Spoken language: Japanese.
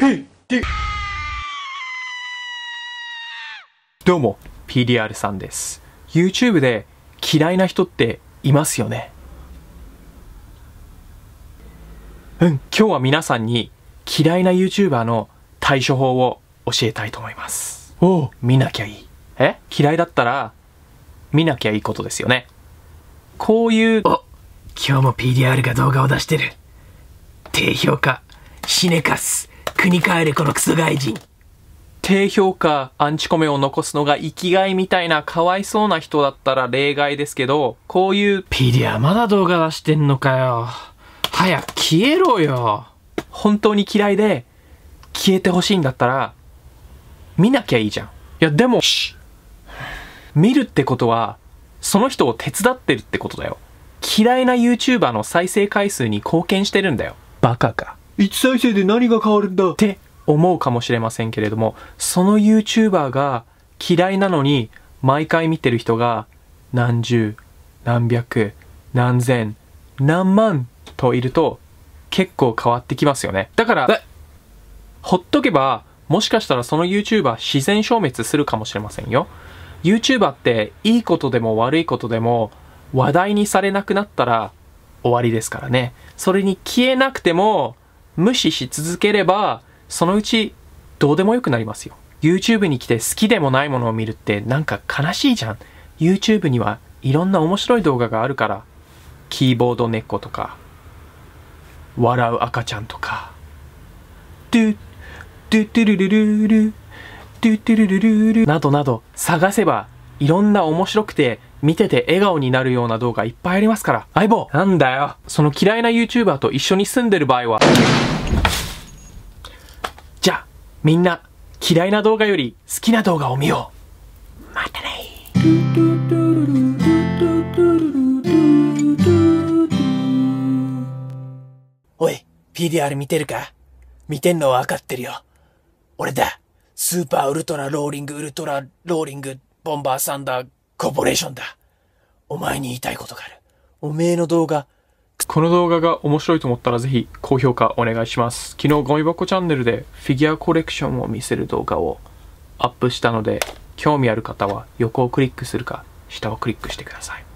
PD どうも PDR さんです YouTube で嫌いな人っていますよねうん今日は皆さんに嫌いな YouTuber の対処法を教えたいと思いますおお見なきゃいいえ嫌いだったら見なきゃいいことですよねこういうお今日も PDR が動画を出してる低評価シネカス国帰れこのクソ外人低評価、アンチコメを残すのが生きがいみたいなかわいそうな人だったら例外ですけど、こういう、ピリアまだ動画出してんのかよ。早く消えろよ。本当に嫌いで、消えてほしいんだったら、見なきゃいいじゃん。いや、でも、見るってことは、その人を手伝ってるってことだよ。嫌いな YouTuber の再生回数に貢献してるんだよ。バカか。一再生で何が変わるんだって思うかもしれませんけれども、その YouTuber が嫌いなのに毎回見てる人が何十、何百、何千、何万といると結構変わってきますよね。だから、ほっとけばもしかしたらその YouTuber 自然消滅するかもしれませんよ。YouTuber っていいことでも悪いことでも話題にされなくなったら終わりですからね。それに消えなくても無視し続ければ、そのうちどうでもよくなりますよ。YouTube に来て好きでもないものを見るってなんか悲しいじゃん。YouTube にはいろんな面白い動画があるから、キーボード猫とか、笑う赤ちゃんとか、ドゥ、ドゥドゥルルルル、ドゥドゥルルルル、などなど探せばいろんな面白くて見てて笑顔になるような動画いっぱいありますから。相棒なんだよ。その嫌いな YouTuber と一緒に住んでる場合は。じゃあ、みんな、嫌いな動画より好きな動画を見よう。またねおい、PDR 見てるか見てんのは分かってるよ。俺だ。スーパーウルトラローリングウルトラローリングボンバーサンダーコーポレーションだ。お前に言いたいことがある。おめえの動画。この動画が面白いと思ったらぜひ高評価お願いします。昨日ゴミ箱チャンネルでフィギュアコレクションを見せる動画をアップしたので、興味ある方は横をクリックするか下をクリックしてください。